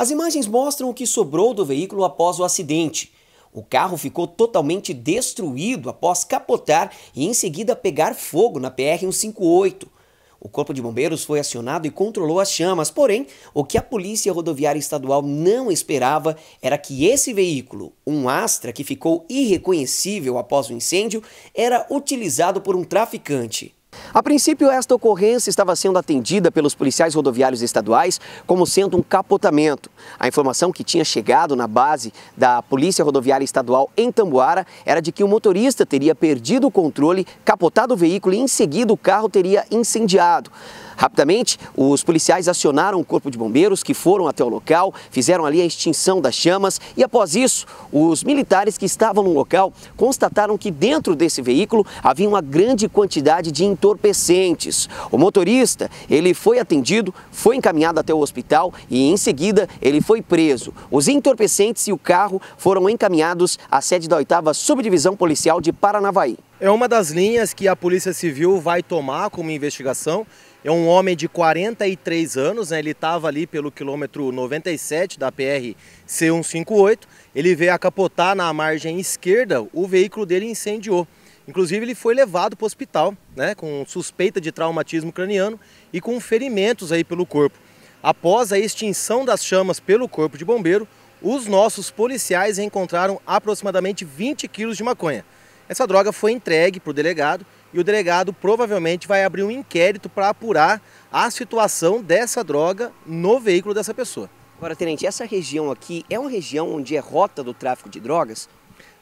As imagens mostram o que sobrou do veículo após o acidente. O carro ficou totalmente destruído após capotar e em seguida pegar fogo na PR-158. O Corpo de Bombeiros foi acionado e controlou as chamas, porém, o que a Polícia Rodoviária Estadual não esperava era que esse veículo, um Astra que ficou irreconhecível após o incêndio, era utilizado por um traficante. A princípio, esta ocorrência estava sendo atendida pelos policiais rodoviários estaduais como sendo um capotamento. A informação que tinha chegado na base da Polícia Rodoviária Estadual em Tambuara era de que o motorista teria perdido o controle, capotado o veículo e em seguida o carro teria incendiado. Rapidamente, os policiais acionaram o corpo de bombeiros que foram até o local, fizeram ali a extinção das chamas e após isso, os militares que estavam no local constataram que dentro desse veículo havia uma grande quantidade de entorpecentes. O motorista, ele foi atendido, foi encaminhado até o hospital e em seguida ele foi preso. Os entorpecentes e o carro foram encaminhados à sede da 8 Subdivisão Policial de Paranavaí. É uma das linhas que a Polícia Civil vai tomar como investigação. É um homem de 43 anos, né? ele estava ali pelo quilômetro 97 da PR C158. Ele veio a capotar na margem esquerda, o veículo dele incendiou. Inclusive, ele foi levado para o hospital, né, com suspeita de traumatismo craniano e com ferimentos aí pelo corpo. Após a extinção das chamas pelo Corpo de Bombeiro, os nossos policiais encontraram aproximadamente 20 quilos de maconha. Essa droga foi entregue para o delegado e o delegado provavelmente vai abrir um inquérito para apurar a situação dessa droga no veículo dessa pessoa. Agora, Tenente, essa região aqui é uma região onde é rota do tráfico de drogas?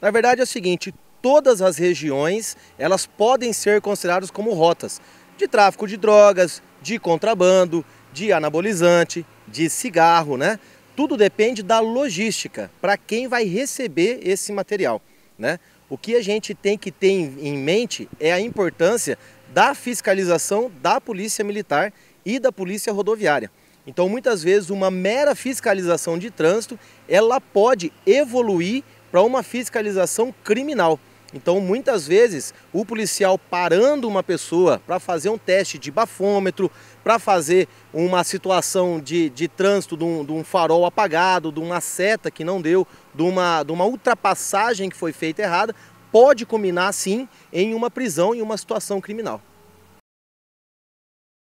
Na verdade é o seguinte, todas as regiões elas podem ser consideradas como rotas de tráfico de drogas, de contrabando, de anabolizante, de cigarro, né? Tudo depende da logística, para quem vai receber esse material, né? O que a gente tem que ter em mente é a importância da fiscalização da Polícia Militar e da Polícia Rodoviária. Então, muitas vezes, uma mera fiscalização de trânsito, ela pode evoluir para uma fiscalização criminal. Então, muitas vezes, o policial parando uma pessoa para fazer um teste de bafômetro, para fazer uma situação de, de trânsito, de um, de um, farol apagado, de uma seta que não deu, de uma, de uma ultrapassagem que foi feita errada, pode culminar, sim, em uma prisão, em uma situação criminal.